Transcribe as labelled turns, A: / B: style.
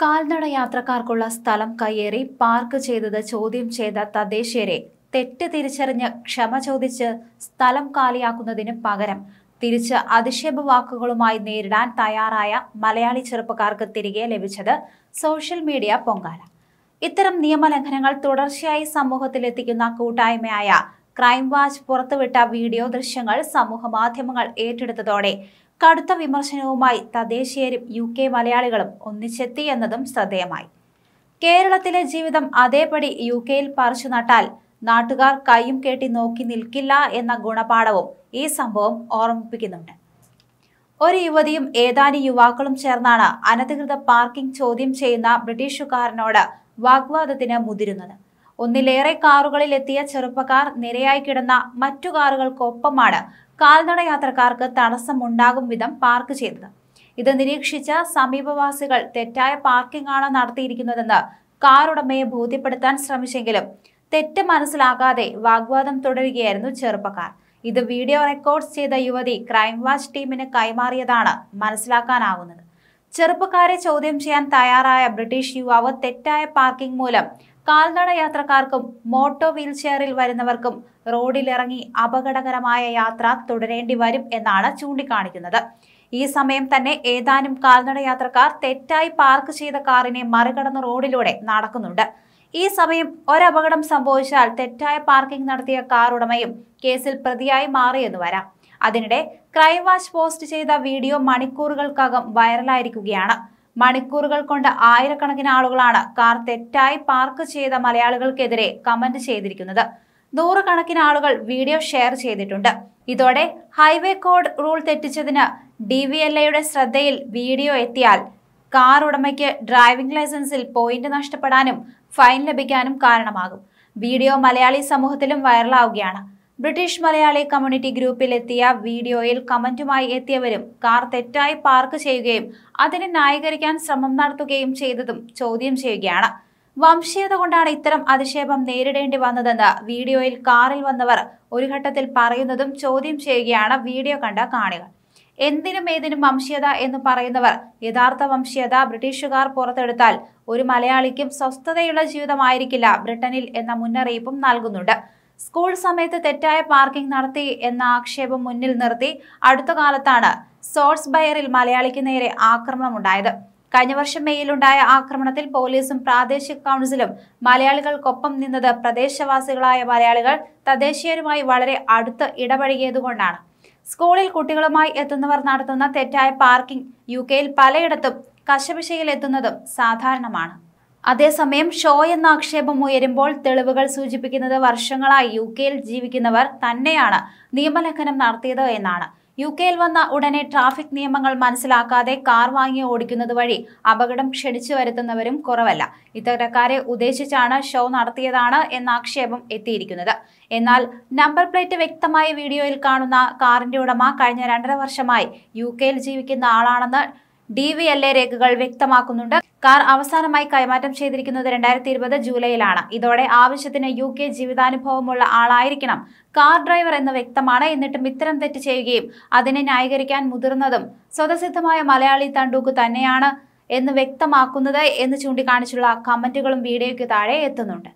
A: കാൽനട യാത്രക്കാർക്കുള്ള സ്ഥലം കയ്യേറി പാർക്ക് ചെയ്തത് ചോദ്യം ചെയ്ത തദ്ദേശീയരെ തെറ്റ് തിരിച്ചറിഞ്ഞ് ക്ഷമ ചോദിച്ച് സ്ഥലം കാലിയാക്കുന്നതിന് പകരം തിരിച്ച് അധിക്ഷേപ വാക്കുകളുമായി നേരിടാൻ തയ്യാറായ മലയാളി ചെറുപ്പക്കാർക്ക് തിരികെ ലഭിച്ചത് സോഷ്യൽ മീഡിയ പൊങ്കാല ഇത്തരം നിയമലംഘനങ്ങൾ തുടർച്ചയായി സമൂഹത്തിലെത്തിക്കുന്ന കൂട്ടായ്മയായ ക്രൈംവാച്ച് പുറത്തുവിട്ട വീഡിയോ ദൃശ്യങ്ങൾ സമൂഹ മാധ്യമങ്ങൾ ഏറ്റെടുത്തതോടെ കടുത്ത വിമർശനവുമായി തദ്ദേശീയരും യു കെ മലയാളികളും ഒന്നിച്ചെത്തി എന്നതും ശ്രദ്ധേയമായി കേരളത്തിലെ ജീവിതം അതേപടി യു കെയിൽ പറിച്ചു നട്ടാൽ നാട്ടുകാർ കൈയും കെട്ടി നോക്കി നിൽക്കില്ല എന്ന ഗുണപാഠവും ഈ സംഭവം ഓർമ്മിപ്പിക്കുന്നുണ്ട് ഒരു യുവതിയും ഏതാനും യുവാക്കളും ചേർന്നാണ് അനധികൃത പാർക്കിംഗ് ചോദ്യം ചെയ്യുന്ന ബ്രിട്ടീഷുകാരനോട് വാഗ്വാദത്തിന് മുതിരുന്നത് ഒന്നിലേറെ കാറുകളിലെത്തിയ ചെറുപ്പക്കാർ നിരയായി കിടന്ന മറ്റു കാറുകൾക്കൊപ്പമാണ് കാൽനട യാത്രക്കാർക്ക് തടസ്സമുണ്ടാകും വിധം പാർക്ക് ചെയ്തത് ഇത് നിരീക്ഷിച്ച സമീപവാസികൾ തെറ്റായ പാർക്കിംഗ് ആണ് നടത്തിയിരിക്കുന്നതെന്ന് കാറുടമയെ ബോധ്യപ്പെടുത്താൻ ശ്രമിച്ചെങ്കിലും തെറ്റ് മനസ്സിലാകാതെ വാഗ്വാദം തുടരുകയായിരുന്നു ചെറുപ്പക്കാർ ഇത് വീഡിയോ റെക്കോർഡ് ചെയ്ത യുവതി ക്രൈംവാച്ച് ടീമിന് കൈമാറിയതാണ് മനസ്സിലാക്കാനാകുന്നത് ചെറുപ്പക്കാരെ ചോദ്യം ചെയ്യാൻ തയ്യാറായ ബ്രിട്ടീഷ് യുവാവ് തെറ്റായ പാർക്കിംഗ് മൂലം കാൽനട യാത്രക്കാർക്കും മോട്ടോ വീൽചെയറിൽ വരുന്നവർക്കും റോഡിലിറങ്ങി അപകടകരമായ യാത്ര തുടരേണ്ടി വരും എന്നാണ് ചൂണ്ടിക്കാണിക്കുന്നത് ഈ സമയം തന്നെ ഏതാനും കാൽനട യാത്രക്കാർ തെറ്റായി പാർക്ക് ചെയ്ത കാറിനെ മറികടന്ന് റോഡിലൂടെ നടക്കുന്നുണ്ട് ഈ സമയം ഒരപകടം സംഭവിച്ചാൽ തെറ്റായ പാർക്കിംഗ് നടത്തിയ കാർ ഉടമയും കേസിൽ പ്രതിയായി മാറിയെന്ന് വരാം അതിനിടെ ക്രൈംവാച്ച് പോസ്റ്റ് ചെയ്ത വീഡിയോ മണിക്കൂറുകൾക്കകം വൈറലായിരിക്കുകയാണ് മണിക്കൂറുകൾ കൊണ്ട് ആയിരക്കണക്കിന് ആളുകളാണ് കാർ തെറ്റായി പാർക്ക് ചെയ്ത മലയാളികൾക്കെതിരെ കമന്റ് ചെയ്തിരിക്കുന്നത് നൂറുകണക്കിന് ആളുകൾ വീഡിയോ ഷെയർ ചെയ്തിട്ടുണ്ട് ഇതോടെ ഹൈവേ കോഡ് റൂൾ തെറ്റിച്ചതിന് ഡി വി എൽ എയുടെ ശ്രദ്ധയിൽ വീഡിയോ എത്തിയാൽ കാർ ഉടമയ്ക്ക് ഡ്രൈവിംഗ് ലൈസൻസിൽ പോയിന്റ് നഷ്ടപ്പെടാനും ഫൈൻ ലഭിക്കാനും കാരണമാകും വീഡിയോ മലയാളി സമൂഹത്തിലും വൈറലാവുകയാണ് ബ്രിട്ടീഷ് മലയാളി കമ്മ്യൂണിറ്റി ഗ്രൂപ്പിലെത്തിയ വീഡിയോയിൽ കമന്റുമായി എത്തിയവരും കാർ തെറ്റായി പാർക്ക് ചെയ്യുകയും അതിനെ ന്യായീകരിക്കാൻ ശ്രമം നടത്തുകയും ചെയ്തതും ചോദ്യം ചെയ്യുകയാണ് വംശീയത കൊണ്ടാണ് ഇത്തരം അധിക്ഷേപം നേരിടേണ്ടി വന്നതെന്ന് വീഡിയോയിൽ കാറിൽ വന്നവർ ഒരു ഘട്ടത്തിൽ പറയുന്നതും ചോദ്യം ചെയ്യുകയാണ് വീഡിയോ കണ്ട കാണികൾ എന്തിനും ഏതിനും വംശീയത എന്ന് പറയുന്നവർ യഥാർത്ഥ വംശീയത ബ്രിട്ടീഷുകാർ പുറത്തെടുത്താൽ ഒരു മലയാളിക്കും സ്വസ്ഥതയുള്ള ജീവിതമായിരിക്കില്ല ബ്രിട്ടനിൽ എന്ന മുന്നറിയിപ്പും നൽകുന്നുണ്ട് സ്കൂൾ സമയത്ത് തെറ്റായ പാർക്കിംഗ് നടത്തി എന്ന ആക്ഷേപം മുന്നിൽ നിർത്തി അടുത്ത കാലത്താണ് സോഴ്സ് ബയറിൽ മലയാളിക്ക് നേരെ ആക്രമണം ഉണ്ടായത് കഴിഞ്ഞ വർഷം മെയ്യിലുണ്ടായ ആക്രമണത്തിൽ പോലീസും പ്രാദേശിക കൗൺസിലും മലയാളികൾക്കൊപ്പം നിന്നത് പ്രദേശവാസികളായ മലയാളികൾ തദ്ദേശീയരുമായി വളരെ അടുത്ത് ഇടപഴകിയതുകൊണ്ടാണ് സ്കൂളിൽ കുട്ടികളുമായി എത്തുന്നവർ നടത്തുന്ന തെറ്റായ പാർക്കിംഗ് യു കെയിൽ പലയിടത്തും കശപിശയിൽ എത്തുന്നതും സാധാരണമാണ് അതേസമയം ഷോ എന്ന ആക്ഷേപം ഉയരുമ്പോൾ തെളിവുകൾ സൂചിപ്പിക്കുന്നത് വർഷങ്ങളായി യു കെയിൽ ജീവിക്കുന്നവർ തന്നെയാണ് നിയമലംഘനം നടത്തിയത് എന്നാണ് യു കെയിൽ വന്ന ഉടനെ ട്രാഫിക് നിയമങ്ങൾ മനസ്സിലാക്കാതെ കാർ വാങ്ങി ഓടിക്കുന്നത് വഴി അപകടം ക്ഷണിച്ചു വരുത്തുന്നവരും കുറവല്ല ഇത്തരക്കാരെ ഉദ്ദേശിച്ചാണ് ഷോ നടത്തിയതാണ് എന്ന ആക്ഷേപം എത്തിയിരിക്കുന്നത് എന്നാൽ നമ്പർ പ്ലേറ്റ് വ്യക്തമായ വീഡിയോയിൽ കാണുന്ന കാറിന്റെ ഉടമ കഴിഞ്ഞ രണ്ടര വർഷമായി യു കെയിൽ ജീവിക്കുന്ന ആളാണെന്ന് ഡി വി എൽ എ രേഖകൾ വ്യക്തമാക്കുന്നുണ്ട് കാർ അവസാനമായി കൈമാറ്റം ചെയ്തിരിക്കുന്നത് രണ്ടായിരത്തി ഇരുപത് ജൂലൈയിലാണ് ഇതോടെ ആവശ്യത്തിന് യു കെ ജീവിതാനുഭവമുള്ള ആളായിരിക്കണം കാർ ഡ്രൈവർ എന്ന് വ്യക്തമാണ് എന്നിട്ടും ഇത്തരം തെറ്റ് ചെയ്യുകയും അതിനെ ന്യായീകരിക്കാൻ മുതിർന്നതും സ്വതസിദ്ധമായ മലയാളി തണ്ടൂക്ക് തന്നെയാണ് എന്ന് വ്യക്തമാക്കുന്നത് എന്ന് ചൂണ്ടിക്കാണിച്ചുള്ള കമന്റുകളും വീഡിയോയ്ക്ക് താഴെ എത്തുന്നുണ്ട്